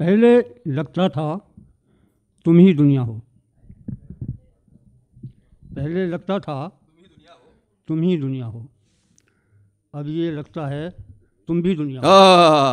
पहले लगता था तुम ही दुनिया हो पहले लगता था तुम ही दुनिया हो अब ये लगता है तुम भी दुनिया हो